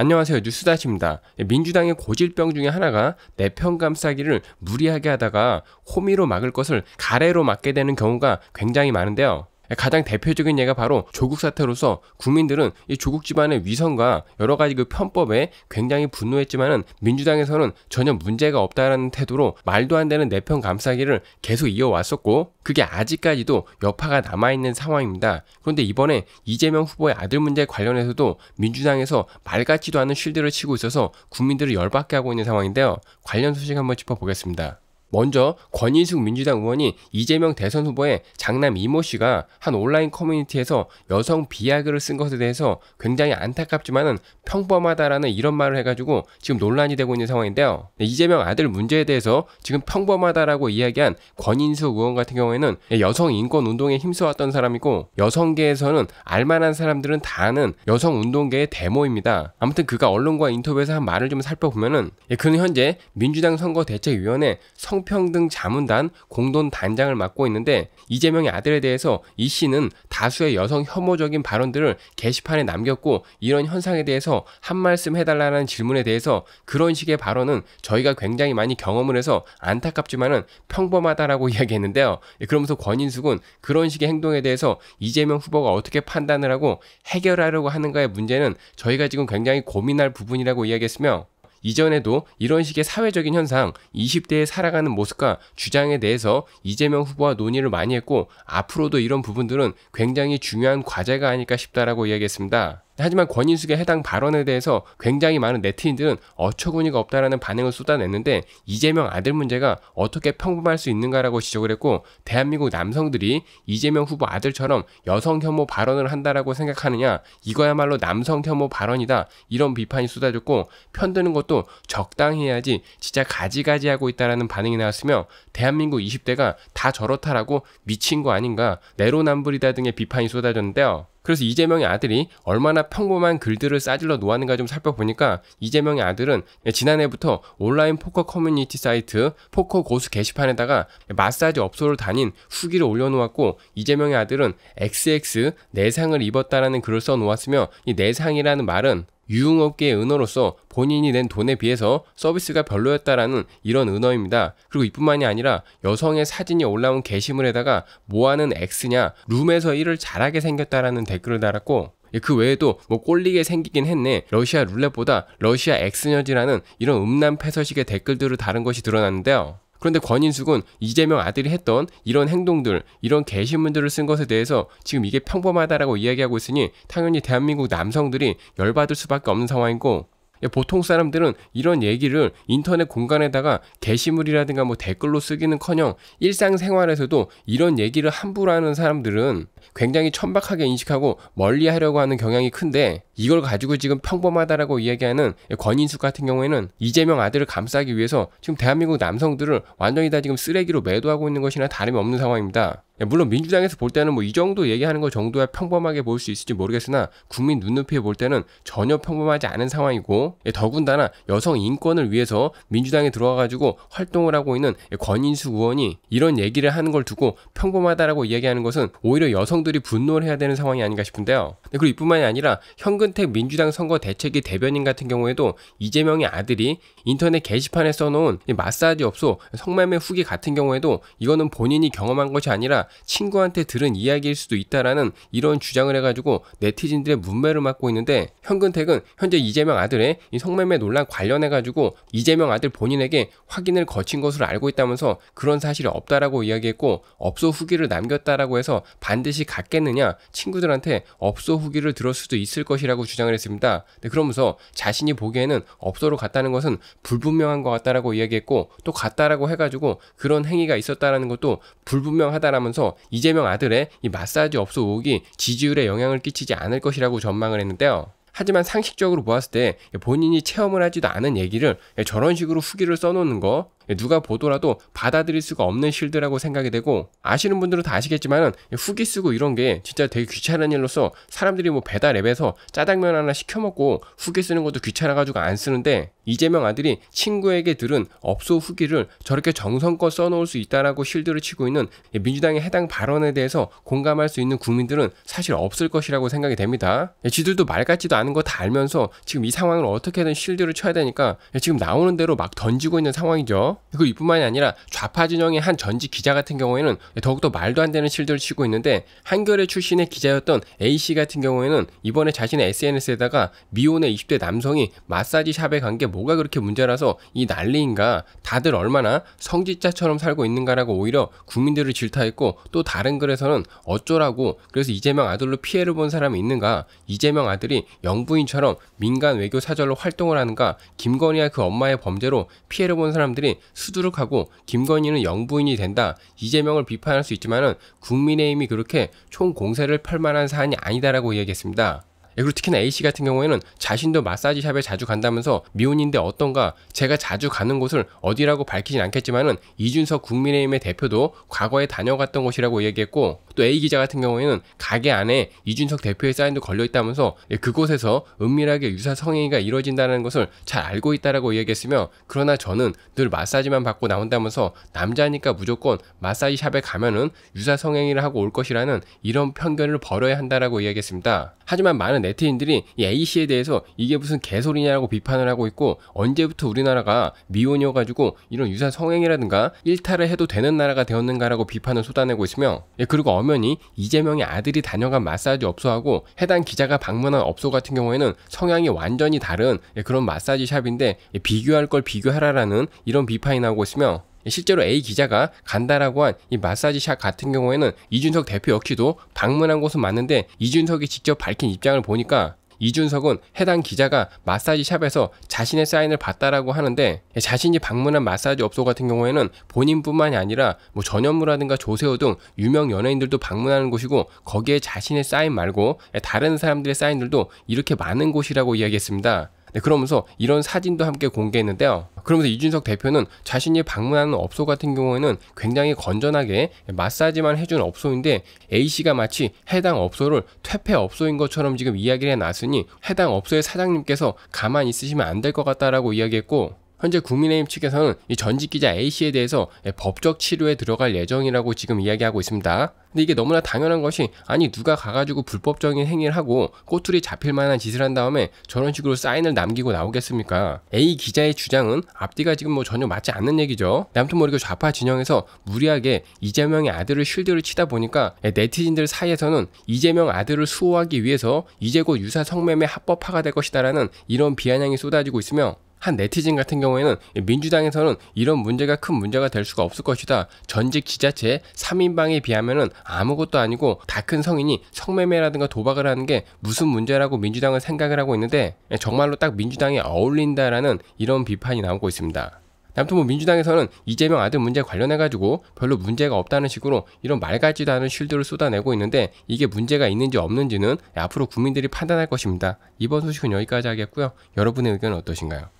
안녕하세요. 뉴스다시입니다. 민주당의 고질병 중에 하나가 내편 감싸기를 무리하게 하다가 호미로 막을 것을 가래로 막게 되는 경우가 굉장히 많은데요. 가장 대표적인 예가 바로 조국 사태로서 국민들은 이 조국 집안의 위선과 여러 가지 그 편법에 굉장히 분노했지만은 민주당에서는 전혀 문제가 없다라는 태도로 말도 안 되는 내편 감싸기를 계속 이어왔었고 그게 아직까지도 여파가 남아있는 상황입니다. 그런데 이번에 이재명 후보의 아들 문제 관련해서도 민주당에서 말 같지도 않은 실드를 치고 있어서 국민들을 열받게 하고 있는 상황인데요. 관련 소식 한번 짚어보겠습니다. 먼저 권인숙 민주당 의원이 이재명 대선 후보의 장남 이모 씨가 한 온라인 커뮤니티에서 여성 비하글을 쓴 것에 대해서 굉장히 안타깝지만은 평범하다라는 이런 말을 해가지고 지금 논란이 되고 있는 상황인데요. 네, 이재명 아들 문제에 대해서 지금 평범하다라고 이야기한 권인숙 의원 같은 경우에는 네, 여성 인권 운동에 힘써왔던 사람이고 여성계에서는 알만한 사람들은 다 아는 여성 운동계의 대모입니다 아무튼 그가 언론과 인터뷰에서 한 말을 좀 살펴보면은 예, 그는 현재 민주당 선거대책위원회 성평등 자문단 공돈 단장을 맡고 있는데 이재명의 아들에 대해서 이 씨는 다수의 여성 혐오적인 발언들을 게시판에 남겼고 이런 현상에 대해서 한 말씀 해달라는 질문에 대해서 그런 식의 발언은 저희가 굉장히 많이 경험을 해서 안타깝지만은 평범하다라고 이야기했는데요. 예, 그러면서 권인숙은 그런 식의 행동에 대해서 이재명 후보가 어떻게 판단을 하고 해결하려고 하는가의 문제는 저희가 지금 굉장히 고민할 부분이라고 이야기했으며 이전에도 이런 식의 사회적인 현상, 20대에 살아가는 모습과 주장에 대해서 이재명 후보와 논의를 많이 했고 앞으로도 이런 부분들은 굉장히 중요한 과제가 아닐까 싶다라고 이야기했습니다. 하지만 권인숙의 해당 발언에 대해서 굉장히 많은 네티즌들은 어처구니가 없다라는 반응을 쏟아냈는데 이재명 아들 문제가 어떻게 평범할 수 있는가라고 지적을 했고 대한민국 남성들이 이재명 후보 아들처럼 여성 혐오 발언을 한다라고 생각하느냐 이거야말로 남성 혐오 발언이다 이런 비판이 쏟아졌고 편드는 것도 적당히 해야지 진짜 가지가지하고 있다라는 반응이 나왔으며 대한민국 20대가 다 저렇다라고 미친 거 아닌가 내로남불이다 등의 비판이 쏟아졌는데요. 그래서 이재명의 아들이 얼마나 평범한 글들을 싸질러 놓았는가 좀 살펴보니까 이재명의 아들은 지난해부터 온라인 포커 커뮤니티 사이트 포커 고수 게시판에다가 마사지 업소를 다닌 후기를 올려놓았고 이재명의 아들은 XX 내상을 입었다라는 글을 써놓았으며 이 내상이라는 말은 유흥업계의 은어로서 본인이 낸 돈에 비해서 서비스가 별로였다라는 이런 은어입니다. 그리고 이뿐만이 아니라 여성의 사진이 올라온 게시물에다가 뭐하는 X냐 룸에서 일을 잘하게 생겼다라는 댓글을 달았고 예, 그 외에도 뭐 꼴리게 생기긴 했네 러시아 룰렛보다 러시아 X녀지라는 이런 음란 패서식의 댓글들을 다른 것이 드러났는데요. 그런데 권인숙은 이재명 아들이 했던 이런 행동들, 이런 게시문들을 쓴 것에 대해서 지금 이게 평범하다라고 이야기하고 있으니 당연히 대한민국 남성들이 열받을 수밖에 없는 상황이고 예, 보통 사람들은 이런 얘기를 인터넷 공간에다가 게시물이라든가 뭐 댓글로 쓰기는커녕 일상생활에서도 이런 얘기를 함부로 하는 사람들은 굉장히 천박하게 인식하고 멀리하려고 하는 경향이 큰데 이걸 가지고 지금 평범하다라고 이야기하는 예, 권인숙 같은 경우에는 이재명 아들을 감싸기 위해서 지금 대한민국 남성들을 완전히 다 지금 쓰레기로 매도하고 있는 것이나 다름이 없는 상황입니다. 예, 물론 민주당에서 볼 때는 뭐 이 정도 얘기하는 거 정도야 평범하게 볼 수 있을지 모르겠으나 국민 눈높이에 볼 때는 전혀 평범하지 않은 상황이고 예, 더군다나 여성 인권을 위해서 민주당에 들어와가지고 활동을 하고 있는 예, 권인수 의원이 이런 얘기를 하는 걸 두고 평범하다라고 이야기하는 것은 오히려 여성들이 분노를 해야 되는 상황이 아닌가 싶은데요. 그리고 이뿐만이 아니라 현근택 민주당 선거 대책위 대변인 같은 경우에도 이재명의 아들이 인터넷 게시판에 써놓은 마사지 업소 성매매 후기 같은 경우에도 이거는 본인이 경험한 것이 아니라 친구한테 들은 이야기일 수도 있다라는 이런 주장을 해가지고 네티즌들의 문매를 맞고 있는데 현근택은 현재 이재명 아들의 성매매 논란 관련해가지고 이재명 아들 본인에게 확인을 거친 것으로 알고 있다면서 그런 사실이 없다라고 이야기했고 업소 후기를 남겼다라고 해서 반드시 갔겠느냐 친구들한테 업소 후기를 들을 수도 있을 것이라고 주장을 했습니다. 네, 그러면서 자신이 보기에는 업소로 갔다는 것은 불분명한 것 같다라고 이야기했고 또 갔다라고 해가지고 그런 행위가 있었다라는 것도 불분명하다라면서 하면서 이재명 아들의 이 마사지 업소 의혹이 지지율에 영향을 끼치지 않을 것이라고 전망을 했는데요. 하지만 상식적으로 보았을 때 본인이 체험을 하지도 않은 얘기를 저런 식으로 후기를 써놓는 거 누가 보더라도 받아들일 수가 없는 실드라고 생각이 되고 아시는 분들은 다 아시겠지만 후기 쓰고 이런 게 진짜 되게 귀찮은 일로서 사람들이 뭐 배달 앱에서 짜장면 하나 시켜 먹고 후기 쓰는 것도 귀찮아가지고 안 쓰는데 이재명 아들이 친구에게 들은 업소 후기를 저렇게 정성껏 써놓을 수 있다라고 실드를 치고 있는 민주당의 해당 발언에 대해서 공감할 수 있는 국민들은 사실 없을 것이라고 생각이 됩니다. 지들도 말 같지도 않은 거 다 알면서 지금 이 상황을 어떻게든 실드를 쳐야 되니까 지금 나오는 대로 막 던지고 있는 상황이죠. 그 이뿐만이 아니라 좌파 진영의 한 전직 기자 같은 경우에는 더욱더 말도 안 되는 실드를 치고 있는데 한겨레 출신의 기자였던 A씨 같은 경우에는 이번에 자신의 SNS에다가 미혼의 20대 남성이 마사지 샵에 간게 뭐가 그렇게 문제라서 이 난리인가 다들 얼마나 성직자처럼 살고 있는가라고 오히려 국민들을 질타했고 또 다른 글에서는 어쩌라고 그래서 이재명 아들로 피해를 본 사람이 있는가 이재명 아들이 영부인처럼 민간 외교 사절로 활동을 하는가 김건희와 그 엄마의 범죄로 피해를 본 사람들이 수두룩하고 김건희는 영부인이 된다 이재명을 비판할 수 있지만은 국민의힘이 그렇게 총 공세를 펼 만한 사안이 아니다라고 이야기했습니다. 그리고 특히나 A씨 같은 경우에는 자신도 마사지 샵에 자주 간다면서 미혼인데 어떤가 제가 자주 가는 곳을 어디라고 밝히진 않겠지만은 이준석 국민의힘의 대표도 과거에 다녀갔던 곳이라고 얘기했고 또 A 기자 같은 경우에는 가게 안에 이준석 대표의 사인도 걸려 있다면서 예, 그곳에서 은밀하게 유사 성행위가 이뤄진다는 것을 잘 알고 있다라고 얘기했으며 그러나 저는 늘 마사지만 받고 나온다면서 남자니까 무조건 마사지 샵에 가면은 유사 성행위를 하고 올 것이라는 이런 편견을 버려야 한다라고 이야기했습니다. 하지만 많은 네티인들이 이 A씨에 대해서 이게 무슨 개소리냐라고 비판을 하고 있고 언제부터 우리나라가 미혼이어가지고 이런 유사 성행이라든가 일탈을 해도 되는 나라가 되었는가라고 비판을 쏟아내고 있으며 예, 그리고 엄연히 이재명의 아들이 다녀간 마사지 업소하고 해당 기자가 방문한 업소 같은 경우에는 성향이 완전히 다른 예, 그런 마사지 샵인데 예, 비교할 걸 비교하라라는 이런 비판이 나오고 있으며 실제로 A 기자가 간다라고 한 이 마사지 샵 같은 경우에는 이준석 대표 역시도 방문한 곳은 맞는데 이준석이 직접 밝힌 입장을 보니까 이준석은 해당 기자가 마사지 샵에서 자신의 사인을 받다라고 하는데 자신이 방문한 마사지 업소 같은 경우에는 본인뿐만이 아니라 뭐 전현무라든가 조세호 등 유명 연예인들도 방문하는 곳이고 거기에 자신의 사인 말고 다른 사람들의 사인들도 이렇게 많은 곳이라고 이야기했습니다. 네, 그러면서 이런 사진도 함께 공개했는데요. 그러면서 이준석 대표는 자신이 방문하는 업소 같은 경우에는 굉장히 건전하게 마사지만 해주는 업소인데 A씨가 마치 해당 업소를 퇴폐 업소인 것처럼 지금 이야기를 해놨으니 해당 업소의 사장님께서 가만히 있으시면 안 될 것 같다라고 이야기했고 현재 국민의힘 측에서는 이 전직 기자 A씨에 대해서 법적 치료에 들어갈 예정이라고 지금 이야기하고 있습니다. 근데 이게 너무나 당연한 것이 아니 누가 가가지고 불법적인 행위를 하고 꼬투리 잡힐 만한 짓을 한 다음에 저런 식으로 사인을 남기고 나오겠습니까? A 기자의 주장은 앞뒤가 지금 뭐 전혀 맞지 않는 얘기죠. 아튼 모르게 뭐 좌파 진영에서 무리하게 이재명의 아들을 쉴드를 치다 보니까 네티즌들 사이에서는 이재명 아들을 수호하기 위해서 이제 곧 유사 성매매 합법화가 될 것이다라는 이런 비아냥이 쏟아지고 있으며 한 네티즌 같은 경우에는 민주당에서는 이런 문제가 큰 문제가 될 수가 없을 것이다. 전직 지자체 3인방에 비하면은 아무것도 아니고 다 큰 성인이 성매매라든가 도박을 하는 게 무슨 문제라고 민주당은 생각을 하고 있는데 예, 정말로 딱 민주당에 어울린다라는 이런 비판이 나오고 있습니다. 아무튼 뭐 민주당에서는 이재명 아들 문제 관련해 가지고 별로 문제가 없다는 식으로 이런 말 같지도 않은 쉴드를 쏟아내고 있는데 이게 문제가 있는지 없는지는 앞으로 국민들이 판단할 것입니다. 이번 소식은 여기까지 하겠고요. 여러분의 의견은 어떠신가요?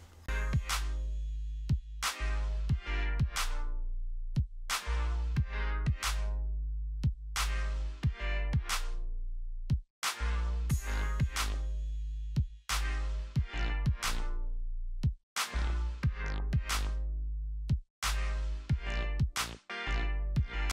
Yeah.